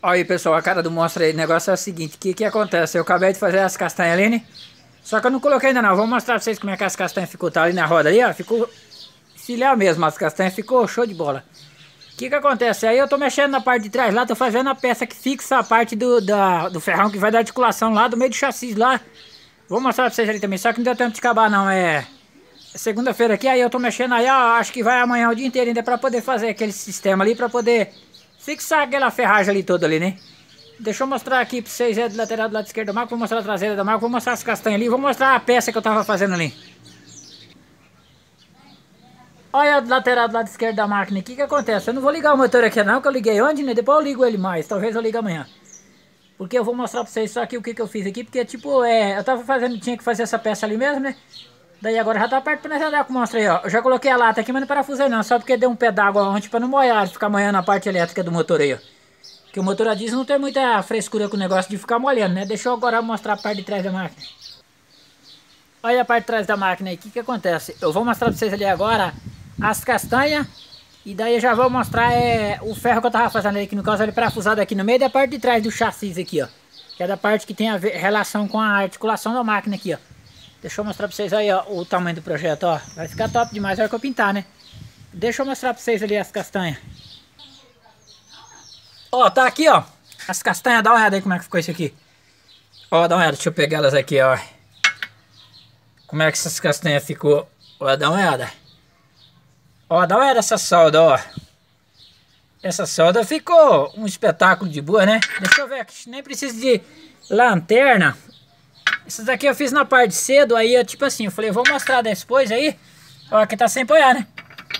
Olha aí, pessoal, a cara do monstro aí. O negócio é o seguinte, o que, que acontece? Eu acabei de fazer as castanhas ali, né? Só que eu não coloquei ainda não. Vou mostrar pra vocês como é que as castanhas ficou. Tá ali na roda ali, ó. Ficou filé mesmo as castanhas. Ficou show de bola. O que que acontece? Aí eu tô mexendo na parte de trás lá. Tô fazendo a peça que fixa a parte do, da, do ferrão que vai dar articulação lá, do meio do chassi lá. Vou mostrar pra vocês ali também. Só que não deu tempo de acabar não, é... é Segunda-feira aqui, aí eu tô mexendo aí, ó, acho que vai amanhã o dia inteiro ainda pra poder fazer aquele sistema ali, pra poder fixar aquela ferragem ali toda ali, né? Deixa eu mostrar aqui pra vocês, é do lateral do lado esquerdo da marca, vou mostrar a traseira da marca, vou mostrar as castanhas ali, vou mostrar a peça que eu tava fazendo ali. Olha a lateral do lado esquerdo da máquina aqui, o que acontece? Eu não vou ligar o motor aqui não, que eu liguei onde, né? Depois eu ligo ele mais, talvez eu ligue amanhã. Porque eu vou mostrar pra vocês só aqui o que, que eu fiz aqui, porque tipo, é, eu tava fazendo, tinha que fazer essa peça ali mesmo, né? Daí agora já tá perto pra nós andar com o monstro aí, ó. Eu já coloquei a lata aqui, mas não parafusei não. Só porque deu um pé d'água ontem pra não molhar, ficar molhando a parte elétrica do motor aí, ó. Que o motor a diesel não tem muita frescura com o negócio de ficar molhando, né? Deixa eu agora mostrar a parte de trás da máquina. Olha a parte de trás da máquina aí, o que que acontece? Eu vou mostrar pra vocês ali agora as castanhas e daí eu já vou mostrar é, o ferro que eu tava fazendo aí, que no caso ele parafusado aqui no meio da parte de trás do chassi aqui, ó. Que é da parte que tem a ver, relação com a articulação da máquina aqui, ó. Deixa eu mostrar pra vocês aí, ó, o tamanho do projeto, ó. Vai ficar top demais olha hora que eu pintar, né? Deixa eu mostrar pra vocês ali as castanhas. Ó, tá aqui, ó. As castanhas, dá uma olhada aí como é que ficou isso aqui. Ó, dá uma olhada, deixa eu pegar elas aqui, ó. Como é que essas castanhas ficou. Ó, dá uma olhada. Ó, dá uma olhada essa solda, ó. Essa solda ficou um espetáculo de boa, né? Deixa eu ver aqui, nem precisa de lanterna essa daqui eu fiz na parte cedo, aí eu tipo assim, eu falei, eu vou mostrar depois aí. Ó, que tá sem boiar, né?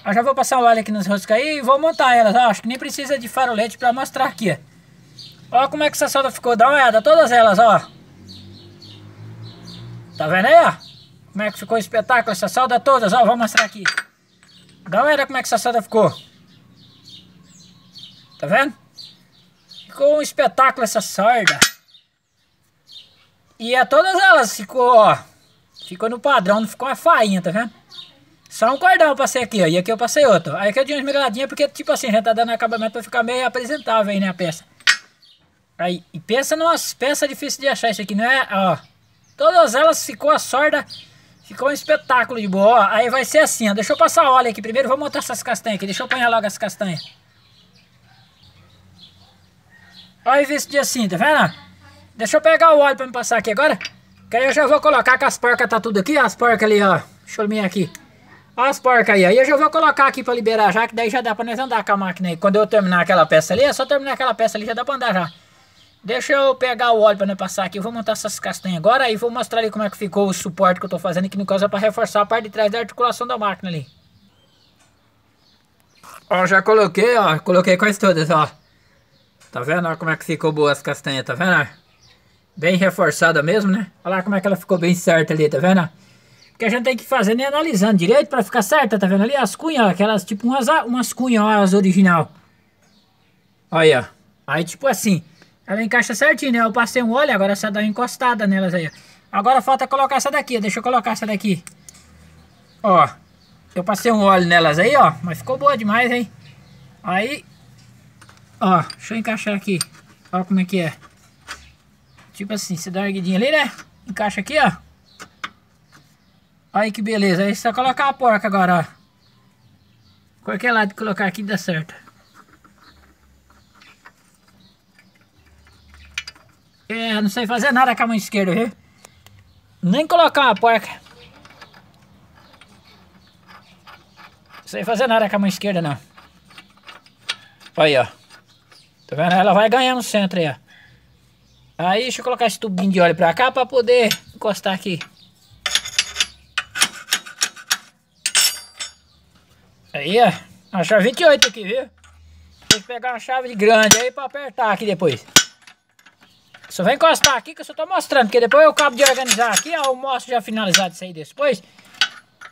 Eu já vou passar o alho aqui nas roscas aí e vou montar elas, ó. Acho que nem precisa de farolete pra mostrar aqui, ó. Ó como é que essa solda ficou, dá uma olhada, todas elas, ó. Tá vendo aí, ó? Como é que ficou o espetáculo, essa solda todas, ó, vou mostrar aqui. Dá uma olhada como é que essa solda ficou. Tá vendo? Ficou um espetáculo essa sorda. E a todas elas ficou, ó, ficou no padrão, não ficou uma fainha, tá vendo? Só um cordão eu passei aqui, ó, e aqui eu passei outro. Aí que eu dei umas miradinhas, porque, tipo assim, já tá dando acabamento pra ficar meio apresentável aí, né, a peça. Aí, e pensa numa peça difícil de achar isso aqui, não é? Ó, todas elas ficou a sorda, ficou um espetáculo de boa, ó. Aí vai ser assim, ó, deixa eu passar óleo aqui primeiro, vou montar essas castanhas aqui, deixa eu apanhar logo as castanhas. Olha o de assim, tá vendo? Deixa eu pegar o óleo pra me passar aqui agora. Que aí eu já vou colocar que as porcas tá tudo aqui. As porcas ali, ó. Deixa eu vir aqui. Olha as porcas aí. Aí eu já vou colocar aqui pra liberar já. Que daí já dá pra nós andar com a máquina aí. Quando eu terminar aquela peça ali. É só terminar aquela peça ali. Já dá pra andar já. Deixa eu pegar o óleo pra nós passar aqui. Eu vou montar essas castanhas agora. aí vou mostrar ali como é que ficou o suporte que eu tô fazendo que No caso é pra reforçar a parte de trás da articulação da máquina ali. Ó, já coloquei, ó. Coloquei quase todas, ó. Tá vendo Olha como é que ficou boa as castanhas, tá vendo? bem reforçada mesmo, né? Olha lá como é que ela ficou bem certa ali, tá vendo? que a gente tem que fazer nem analisando direito para ficar certa, tá vendo ali? As cunhas, aquelas tipo umas, umas cunhas, ó, as original. Olha, aí tipo assim, ela encaixa certinho, né? Eu passei um óleo agora só dá uma encostada nelas aí. Agora falta colocar essa daqui, deixa eu colocar essa daqui. Ó, eu passei um óleo nelas aí, ó, mas ficou boa demais, hein? Aí, ó, deixa eu encaixar aqui, ó como é que é. Tipo assim, você dá uma erguidinha ali, né? Encaixa aqui, ó. Aí que beleza. Aí só colocar a porca agora, ó. Qualquer lado que colocar aqui dá certo. É, não sei fazer nada com a mão esquerda, viu? Nem colocar uma porca. Não sei fazer nada com a mão esquerda, não. Olha aí, ó. Tá vendo? Ela vai ganhando o centro aí, ó. Aí deixa eu colocar esse tubinho de óleo pra cá pra poder encostar aqui. Aí, ó. A chave 28 aqui, viu? Tem que pegar uma chave grande aí pra apertar aqui depois. Só vai encostar aqui que eu só tô mostrando, porque depois eu acabo de organizar aqui, ó. Eu mostro já finalizado isso aí depois.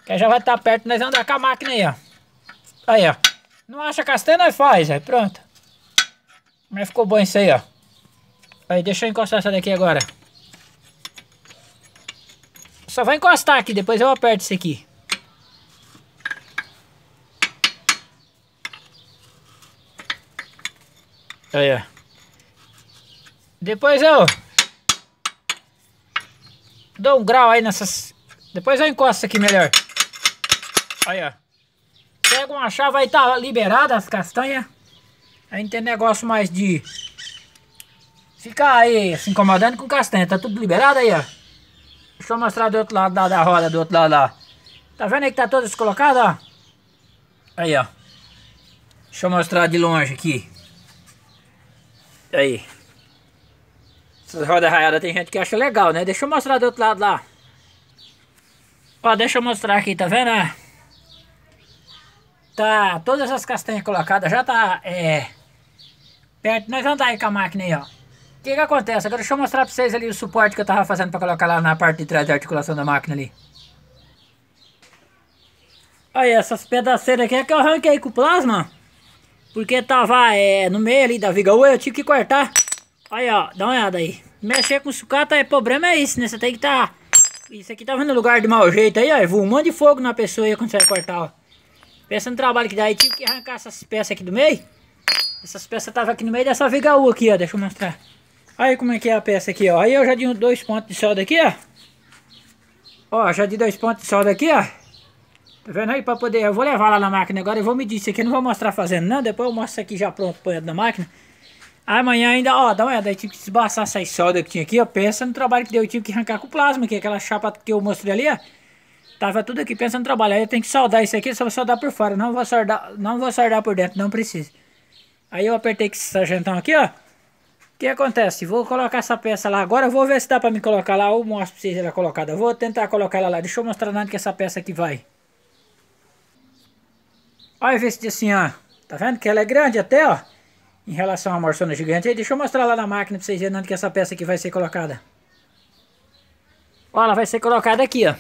Que já vai estar tá perto, nós vamos andar com a máquina aí, ó. Aí, ó. Não acha castanha, nós faz, aí pronto. Mas ficou bom isso aí, ó. Aí, deixa eu encostar essa daqui agora. Só vai encostar aqui, depois eu aperto isso aqui. Aí, ó. Depois eu... Dou um grau aí nessas... Depois eu encosto aqui melhor. Aí, ó. Pega uma chave aí, tá liberada as castanhas. Aí não tem negócio mais de... Fica aí se incomodando com o Tá tudo liberado aí, ó. Deixa eu mostrar do outro lado da, da roda, do outro lado lá. Tá vendo aí que tá todo descolocado, ó? Aí, ó. Deixa eu mostrar de longe aqui. Aí. Essas rodas raiadas tem gente que acha legal, né? Deixa eu mostrar do outro lado lá. Ó, deixa eu mostrar aqui, tá vendo? Tá, todas as castanhas colocadas já tá, é... Perto, nós vamos dar aí com a máquina aí, ó que que acontece? Agora deixa eu mostrar pra vocês ali o suporte que eu tava fazendo pra colocar lá na parte de trás da articulação da máquina ali. Olha, essas pedaceiras aqui é que eu arranquei com o plasma. Porque tava é, no meio ali da viga ou eu tive que cortar. Olha, ó, dá uma olhada aí. Mexer com sucata é problema é isso, né? Você tem que tá... Isso aqui tava tá no lugar de mau jeito aí, ó. um monte de fogo na pessoa aí quando você vai cortar, ó. Pensa no trabalho que dá aí. Tive que arrancar essas peças aqui do meio. Essas peças tava aqui no meio dessa viga U aqui, ó. Deixa eu mostrar. Aí como é que é a peça aqui, ó. Aí eu já dei dois pontos de solda aqui, ó. Ó, já dei dois pontos de solda aqui, ó. Tá vendo aí? Pra poder... Eu vou levar lá na máquina agora e vou medir isso aqui. Eu não vou mostrar fazendo, não. Depois eu mostro isso aqui já pronto pra na máquina. Amanhã ainda, ó, dá uma olhada. Eu tive que desbaçar essas solda que tinha aqui, ó. Pensa no trabalho que deu. Eu tive que arrancar com o plasma, que é aquela chapa que eu mostrei ali, ó. Tava tudo aqui pensando trabalho. trabalhar. Eu tenho que soldar isso aqui, só vou soldar por fora. Não vou soldar, não vou soldar por dentro, não precisa. Aí eu apertei esse sargentão aqui, ó. O que acontece? Vou colocar essa peça lá agora. Vou ver se dá pra me colocar lá ou mostro pra vocês ela é colocada. Vou tentar colocar ela lá. Deixa eu mostrar onde que essa peça aqui vai. Olha, vê se assim, ó. Tá vendo que ela é grande até, ó. Em relação à morçona gigante. Aí, deixa eu mostrar lá na máquina pra vocês verem onde que essa peça aqui vai ser colocada. Olha, ela vai ser colocada aqui, ó.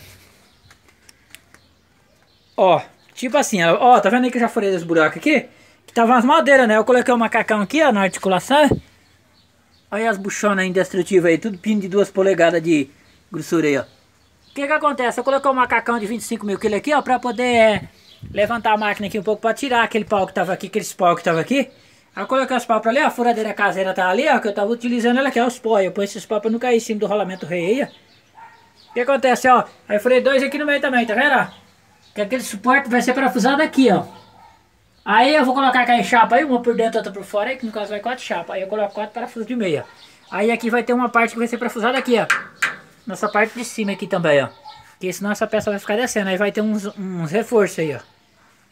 Ó, tipo assim, ó. tá vendo aí que eu já furei os buracos aqui? Que tava as madeiras, né? Eu coloquei o um macacão aqui, ó, na articulação. Olha as buchonas indestrutivas aí, tudo pino de duas polegadas de grossura aí, ó. O que que acontece? Eu coloquei um macacão de 25 mil quilos aqui, ó, pra poder é, levantar a máquina aqui um pouco pra tirar aquele pau que tava aqui, aqueles pau que tava aqui. Aí eu coloquei os pau pra ali, ó, a furadeira caseira tá ali, ó, que eu tava utilizando ela aqui, ó, os pó. Eu põe esses pau pra não cair em cima do rolamento rei aí, ó. O que acontece, ó? Aí furei dois aqui no meio também, tá vendo, ó? Que aquele suporte vai ser parafusado aqui, ó. Aí eu vou colocar aqui em chapa aí, uma por dentro, outra por fora, aí, que no caso vai quatro chapas. Aí eu coloco quatro parafusos de meia. Aí aqui vai ter uma parte que vai ser parafusada aqui, ó. Nessa parte de cima aqui também, ó. Porque senão essa peça vai ficar descendo, aí vai ter uns, uns reforços aí, ó.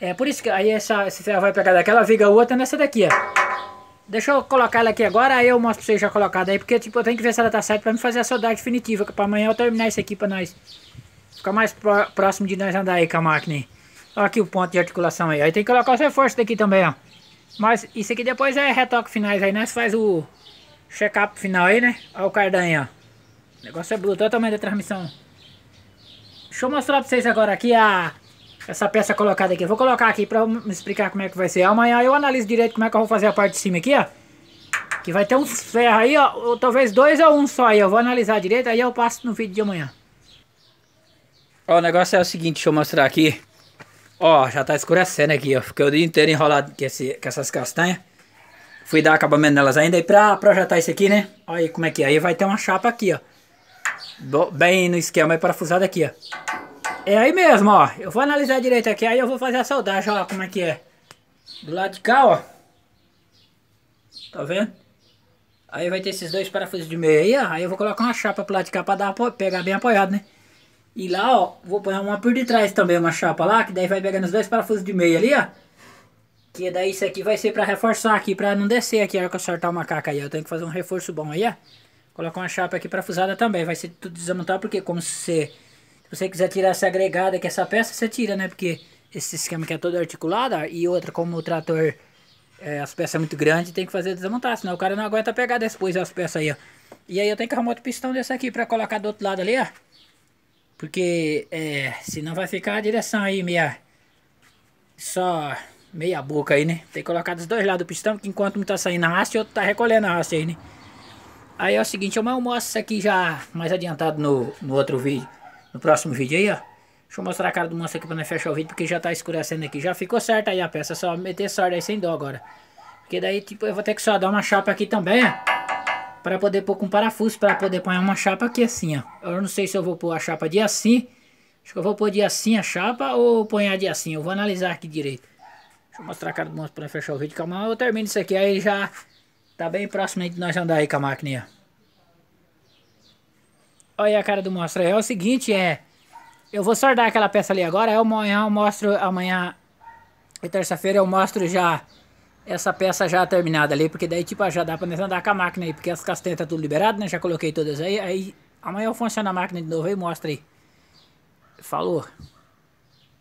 É por isso que aí essa, esse ferro vai pegar daquela viga outra nessa daqui, ó. Deixa eu colocar ela aqui agora, aí eu mostro pra vocês já colocada aí, porque tipo, eu tenho que ver se ela tá certa pra me fazer a saudade definitiva, é pra amanhã eu terminar isso aqui pra nós. Ficar mais próximo de nós andar aí com a máquina aí. Aqui o ponto de articulação aí. Aí tem que colocar os reforços daqui também, ó. Mas isso aqui depois é retoque finais aí, né? Você faz o check-up final aí, né? Olha o cardanha, ó. O negócio é bruto. Olha o tamanho da transmissão. Deixa eu mostrar pra vocês agora aqui a... Essa peça colocada aqui. Eu vou colocar aqui pra me explicar como é que vai ser. Amanhã eu analiso direito como é que eu vou fazer a parte de cima aqui, ó. Que vai ter um ferro aí, ó. Ou talvez dois ou um só aí. Eu vou analisar direito, aí eu passo no vídeo de amanhã. Ó, o negócio é o seguinte, deixa eu mostrar aqui. Ó, já tá escurecendo aqui, ó. Fiquei o dia inteiro enrolado com, esse, com essas castanhas. Fui dar acabamento nelas ainda. E pra projetar isso aqui, né? Olha aí como é que é. Aí vai ter uma chapa aqui, ó. Bem no esquema aí parafusada aqui, ó. É aí mesmo, ó. Eu vou analisar direito aqui. Aí eu vou fazer a soldagem, ó. Como é que é. Do lado de cá, ó. Tá vendo? Aí vai ter esses dois parafusos de meio aí, ó. Aí eu vou colocar uma chapa pro lado de cá pra dar, pegar bem apoiado, né? E lá, ó, vou pôr uma por detrás também, uma chapa lá, que daí vai pegar nos dois parafusos de meio ali, ó. Que daí isso aqui vai ser pra reforçar aqui, pra não descer aqui a hora que eu soltar o macaco aí. Eu tenho que fazer um reforço bom aí, ó. Colocar uma chapa aqui parafusada também. Vai ser tudo desmontar, porque como se você, se você quiser tirar essa agregada aqui, é essa peça, você tira, né? Porque esse esquema aqui é todo articulado, ó, e outra, como o trator, é, as peças é muito grande, tem que fazer desmontar, senão o cara não aguenta pegar depois as peças aí, ó. E aí eu tenho que arrumar outro pistão desse aqui pra colocar do outro lado ali, ó. Porque é, senão vai ficar a direção aí meia. Só meia boca aí, né? Tem que colocar dos dois lados do pistão, que enquanto um tá saindo a haste, o outro tá recolhendo a haste aí, né? Aí é o seguinte, eu mostro isso aqui já mais adiantado no, no outro vídeo. No próximo vídeo aí, ó. Deixa eu mostrar a cara do monstro aqui pra não fechar o vídeo, porque já tá escurecendo aqui. Já ficou certo aí a peça, só meter sorte aí sem dó agora. Porque daí, tipo, eu vou ter que só dar uma chapa aqui também, ó para poder pôr com parafuso, para poder pôr uma chapa aqui assim, ó. Eu não sei se eu vou pôr a chapa de assim, acho que eu vou pôr de assim a chapa ou a de assim, eu vou analisar aqui direito. Deixa eu mostrar a cara do monstro para fechar o vídeo, calma, eu termino isso aqui, aí já tá bem próximo de nós andar aí com a máquina, Olha a cara do monstro, é o seguinte, é... Eu vou soldar aquela peça ali agora, é amanhã eu mostro, amanhã e é terça-feira eu mostro já essa peça já terminada ali, porque daí tipo ah, já dá pra andar com a máquina aí, porque as castetas tá tudo liberado, né? Já coloquei todas aí, aí amanhã eu funciono a máquina de novo e mostra aí. Falou.